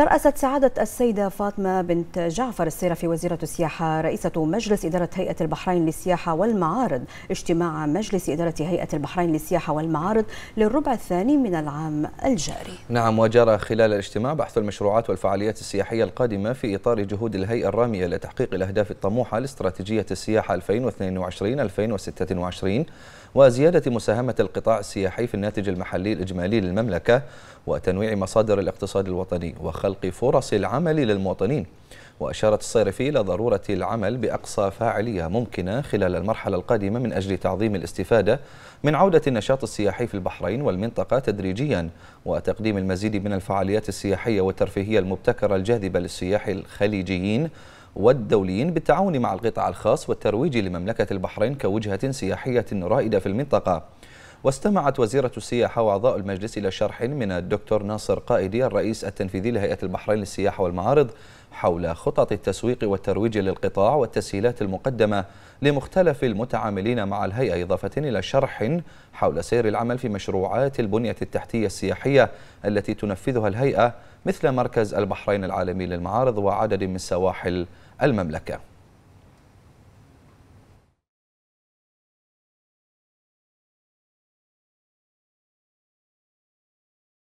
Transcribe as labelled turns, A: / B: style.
A: ترأست سعادة السيدة فاطمة بنت جعفر السيرفي وزيرة السياحة رئيسة مجلس إدارة هيئة البحرين للسياحة والمعارض اجتماع مجلس إدارة هيئة البحرين للسياحة والمعارض للربع الثاني من العام الجاري
B: نعم وجرى خلال الاجتماع بحث المشروعات والفعاليات السياحية القادمة في إطار جهود الهيئة الرامية لتحقيق الأهداف الطموحة لاستراتيجية السياحة 2022-2026 وزيادة مساهمة القطاع السياحي في الناتج المحلي الإجمالي للمملكة وتنويع مصادر الاقتصاد الوطني وخلق خلق فرص العمل للمواطنين وأشارت الصيرفي إلى ضرورة العمل بأقصى فاعلية ممكنة خلال المرحلة القادمة من أجل تعظيم الاستفادة من عودة النشاط السياحي في البحرين والمنطقة تدريجيا وتقديم المزيد من الفعاليات السياحية والترفيهية المبتكرة الجاذبة للسياح الخليجيين والدوليين بالتعاون مع القطاع الخاص والترويج لمملكة البحرين كوجهة سياحية رائدة في المنطقة واستمعت وزيرة السياحة وأعضاء المجلس إلى شرح من الدكتور ناصر قائدي الرئيس التنفيذي لهيئة البحرين للسياحة والمعارض حول خطط التسويق والترويج للقطاع والتسهيلات المقدمة لمختلف المتعاملين مع الهيئة إضافة إلى شرح حول سير العمل في مشروعات البنية التحتية السياحية التي تنفذها الهيئة مثل مركز البحرين العالمي للمعارض وعدد من سواحل المملكه